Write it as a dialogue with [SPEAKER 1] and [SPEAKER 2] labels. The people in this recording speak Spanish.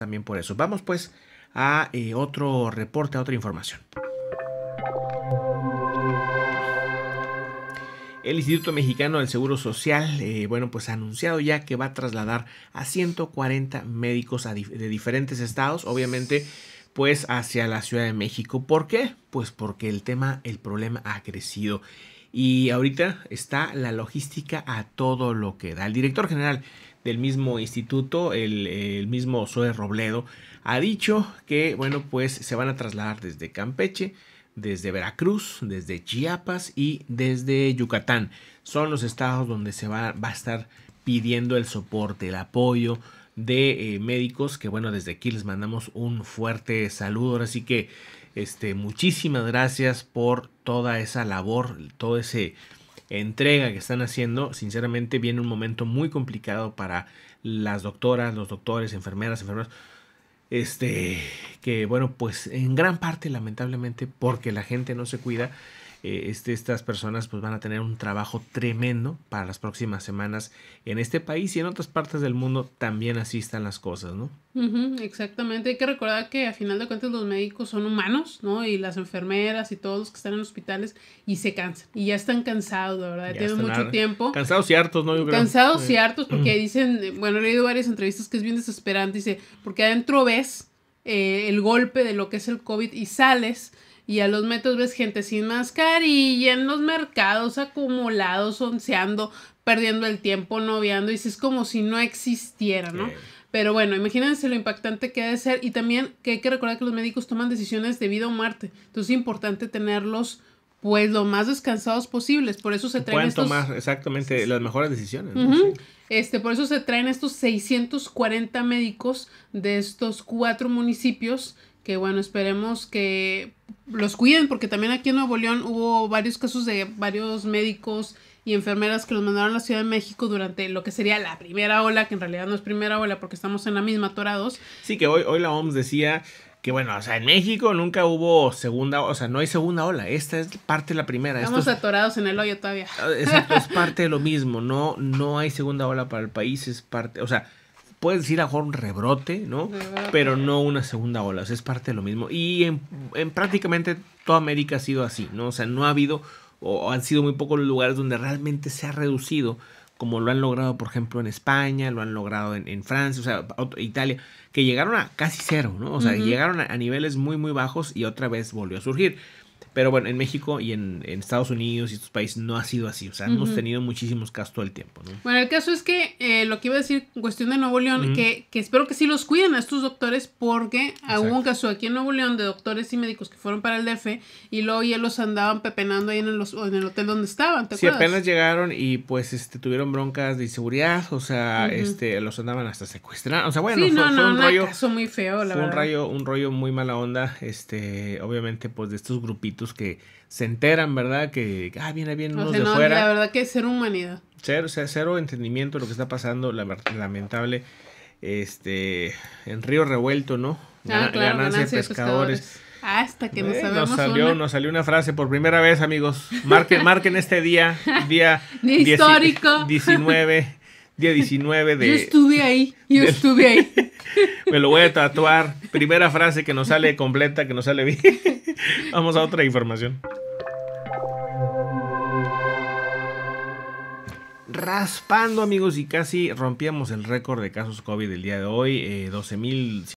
[SPEAKER 1] también por eso. Vamos pues a eh, otro reporte, a otra información. El Instituto Mexicano del Seguro Social, eh, bueno, pues ha anunciado ya que va a trasladar a 140 médicos de diferentes estados, obviamente, pues hacia la Ciudad de México. ¿Por qué? Pues porque el tema, el problema ha crecido. Y ahorita está la logística a todo lo que da. El director general del mismo instituto, el, mismo Zoe Robledo, ha dicho que, bueno, pues se van a trasladar desde Campeche, desde Veracruz, desde Chiapas y desde Yucatán. Son los estados donde se va, va a estar pidiendo el soporte, el apoyo de eh, médicos que bueno desde aquí les mandamos un fuerte saludo Así que este muchísimas gracias por toda esa labor todo ese entrega que están haciendo, sinceramente viene un momento muy complicado para las doctoras, los doctores, enfermeras, enfermeras, Este, que bueno, pues en gran parte lamentablemente porque la gente no se cuida, eh, este, estas personas pues, van a tener un trabajo tremendo para las próximas semanas en este país y en otras partes del mundo también así están las cosas, ¿no?
[SPEAKER 2] exactamente, hay que recordar que a final de cuentas los médicos son humanos, ¿no? Y las enfermeras y todos los que están en hospitales y se cansan y ya están cansados, la verdad, tienen mucho tiempo. Cansados
[SPEAKER 1] y hartos, ¿no? Cansados y eh. hartos porque mm.
[SPEAKER 2] dicen, eh, bueno, he leído varias entrevistas que es bien desesperante, dice, porque adentro ves el golpe de lo que es el COVID y sales y a los metros ves gente sin mascarilla, en los mercados acumulados, onceando, perdiendo el tiempo, noviando, y es como si no existiera, ¿no? Pero bueno, imagínense lo impactante que ha de ser y también que hay que recordar que los médicos toman decisiones de vida o muerte. Entonces es importante tenerlos pues lo más descansados posibles. Por eso se traen estos... estos... tomar
[SPEAKER 1] exactamente las mejores decisiones.
[SPEAKER 2] Este, por eso se traen estos 640 médicos de estos cuatro municipios que bueno, esperemos que los cuiden, porque también aquí en Nuevo León hubo varios casos de varios médicos y enfermeras que los mandaron a la Ciudad de México durante lo que sería la primera ola, que en realidad no es primera ola porque estamos en la misma torados.
[SPEAKER 1] Sí, que hoy, hoy la OMS decía que bueno, o sea, en México nunca hubo segunda, o sea, no hay segunda ola, esta es parte de la primera. Estamos
[SPEAKER 2] atorados en el hoyo todavía. Ah, exacto,
[SPEAKER 1] es parte de lo mismo, no, no hay segunda ola para el país, es parte, o sea, puedes decir a un rebrote, ¿no? Pero no una segunda ola, o sea, es parte de lo mismo. Y en, prácticamente toda América ha sido así, ¿no? O sea, no ha habido o han sido muy pocos los lugares donde realmente se ha reducido, como lo han logrado, por ejemplo, en España, lo han logrado en, Francia, o sea, Italia, que llegaron a casi cero, ¿no? O sea, llegaron a, niveles muy, muy bajos y otra vez volvió a surgir. Pero bueno, en México y en, Estados Unidos y estos países no ha sido así, o sea, hemos tenido muchísimos casos todo el tiempo,
[SPEAKER 2] ¿no? Bueno, el caso es que eh, lo que iba a decir, en cuestión de Nuevo León, que, espero que sí los cuiden a estos doctores, porque algún un caso aquí en Nuevo León de doctores y médicos que fueron para el DF y luego ya los andaban pepenando ahí en el, en el hotel donde estaban. ¿te sí, apenas
[SPEAKER 1] llegaron y pues este, tuvieron broncas de inseguridad, o sea, este, los andaban hasta secuestrar. O sea, bueno, fue, un rollo.
[SPEAKER 2] muy feo, la fue Un rollo
[SPEAKER 1] un rollo muy mala onda, este, obviamente, pues de estos grupitos que se enteran, ¿verdad? Que, ah, viene bien unos de de La
[SPEAKER 2] verdad que es ser humanidad
[SPEAKER 1] cero, cero entendimiento de lo que está pasando, la lamentable. Este, en Río Revuelto, ¿no? Ah, ganancia, de pescadores.
[SPEAKER 2] Ah, hasta que nos, salió, una.
[SPEAKER 1] salió una frase por primera vez, amigos. Marquen, este día, día histórico. 19, día 19 de... Yo
[SPEAKER 2] estuve ahí, yo estuve ahí.
[SPEAKER 1] me lo voy a tatuar. Primera frase que nos sale completa, que nos sale bien. Vamos a otra información. raspando amigos y casi rompíamos el récord de casos COVID del día de hoy, eh,